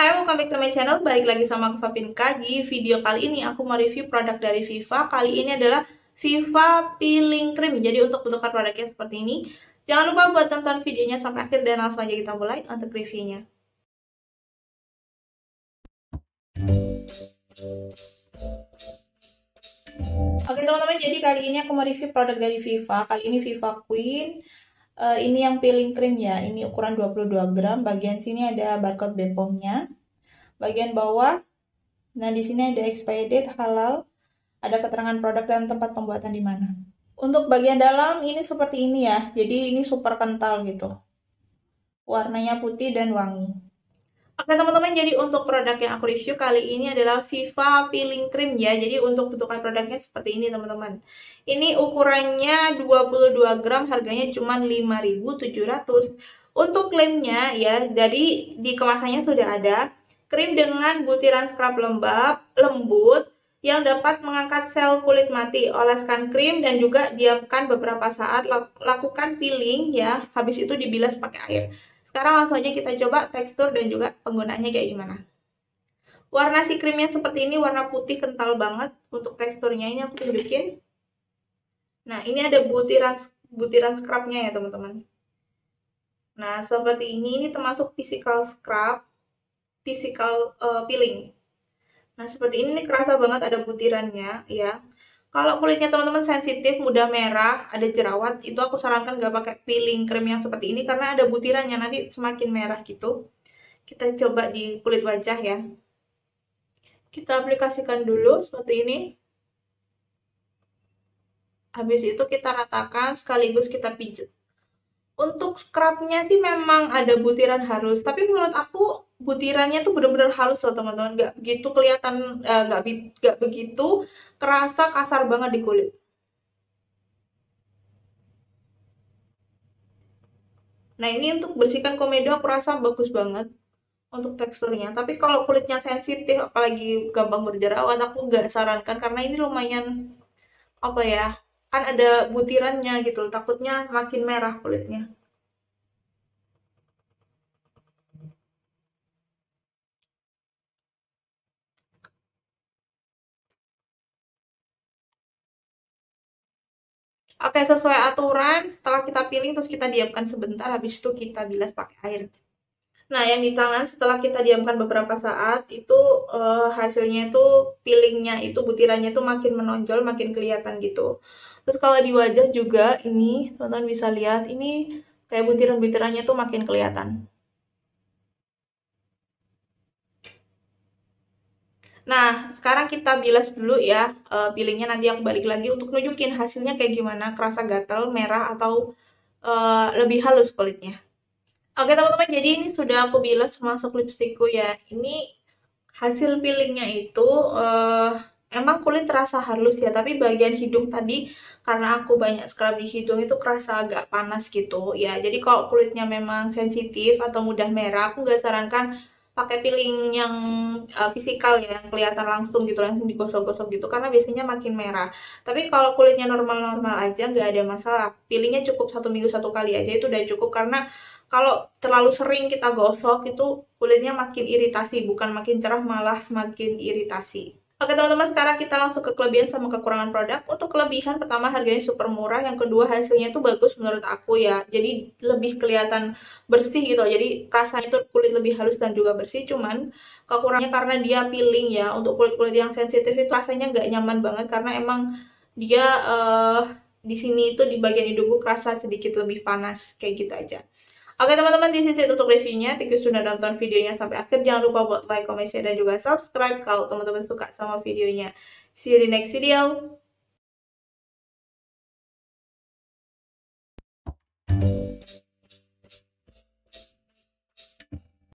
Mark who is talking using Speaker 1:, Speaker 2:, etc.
Speaker 1: Hai, welcome back to my channel. Balik lagi sama aku Fapinka. Di video kali ini aku mau review produk dari Viva. Kali ini adalah Viva Peeling Cream. Jadi untuk bentukan produknya seperti ini. Jangan lupa buat tonton videonya sampai akhir dan langsung aja kita mulai untuk reviewnya. Oke teman-teman, jadi kali ini aku mau review produk dari Viva. Kali ini Viva Queen uh, ini yang peeling cream ya ini ukuran 22 gram bagian sini ada barcode Bepomnya bagian bawah nah di sini ada expired date halal ada keterangan produk dan tempat pembuatan di mana untuk bagian dalam ini seperti ini ya jadi ini super kental gitu warnanya putih dan wangi Oke nah, teman-teman, jadi untuk produk yang aku review kali ini adalah Viva Peeling Cream ya. Jadi untuk bentukan produknya seperti ini teman-teman. Ini ukurannya 22 gram, harganya cuma 5.700. Untuk klaimnya ya, jadi di kemasannya sudah ada krim dengan butiran scrub lembab, lembut yang dapat mengangkat sel kulit mati. Oleskan krim dan juga diamkan beberapa saat, lakukan peeling ya. Habis itu dibilas pakai air. Sekarang langsung aja kita coba tekstur dan juga penggunaannya kayak gimana. Warna si krimnya seperti ini, warna putih kental banget. Untuk teksturnya ini aku tunjukin. Nah, ini ada butiran butiran scrubnya ya, teman-teman. Nah, seperti ini, ini termasuk physical scrub, physical uh, peeling. Nah, seperti ini, ini kerasa banget ada butirannya, ya. Kalau kulitnya teman-teman sensitif, mudah merah, ada jerawat, itu aku sarankan nggak pakai peeling krim yang seperti ini karena ada butirannya nanti semakin merah gitu. Kita coba di kulit wajah ya. Kita aplikasikan dulu seperti ini. Habis itu kita ratakan sekaligus kita pijat. Untuk scrubnya sih memang ada butiran halus, tapi menurut aku butirannya tuh bener-bener halus loh teman-teman nggak begitu kelihatan eh, nggak nggak begitu kerasa kasar banget di kulit nah ini untuk bersihkan komedo aku rasa bagus banget untuk teksturnya tapi kalau kulitnya sensitif apalagi gampang berjerawat aku nggak sarankan karena ini lumayan apa ya kan ada butirannya gitu takutnya makin merah kulitnya Oke, sesuai aturan, setelah kita piling terus kita diamkan sebentar, habis itu kita bilas pakai air. Nah, yang di tangan setelah kita diamkan beberapa saat, itu uh, hasilnya itu pilingnya itu butirannya itu makin menonjol, makin kelihatan gitu. Terus kalau di wajah juga ini, teman-teman bisa lihat ini kayak butiran-butirannya itu makin kelihatan. Nah, sekarang kita bilas dulu ya uh, eh, peelingnya nanti aku balik lagi untuk nunjukin hasilnya kayak gimana, kerasa gatel, merah, atau uh, lebih halus kulitnya. Oke teman-teman, jadi ini sudah aku bilas masuk lipstikku ya. Ini hasil peelingnya itu uh, emang kulit terasa halus ya, tapi bagian hidung tadi karena aku banyak scrub di hidung itu kerasa agak panas gitu ya. Jadi kalau kulitnya memang sensitif atau mudah merah, aku nggak sarankan pakai peeling yang uh, fisikal ya yang kelihatan langsung gitu langsung digosok-gosok gitu karena biasanya makin merah tapi kalau kulitnya normal-normal aja nggak ada masalah peelingnya cukup satu minggu satu kali aja itu udah cukup karena kalau terlalu sering kita gosok itu kulitnya makin iritasi bukan makin cerah malah makin iritasi Oke teman-teman, sekarang kita langsung ke kelebihan sama kekurangan produk. Untuk kelebihan, pertama harganya super murah, yang kedua hasilnya itu bagus menurut aku ya. Jadi lebih kelihatan bersih gitu, jadi rasanya itu kulit lebih halus dan juga bersih. Cuman kekurangannya karena dia peeling ya, untuk kulit-kulit yang sensitif itu rasanya nggak nyaman banget karena emang dia uh, di sini itu di bagian hidungku kerasa sedikit lebih panas, kayak gitu aja. Oke teman-teman, di sisi untuk reviewnya. Thank you sudah nonton videonya sampai akhir. Jangan lupa buat like, comment, share, dan juga subscribe kalau teman-teman suka sama videonya. See you in the next video.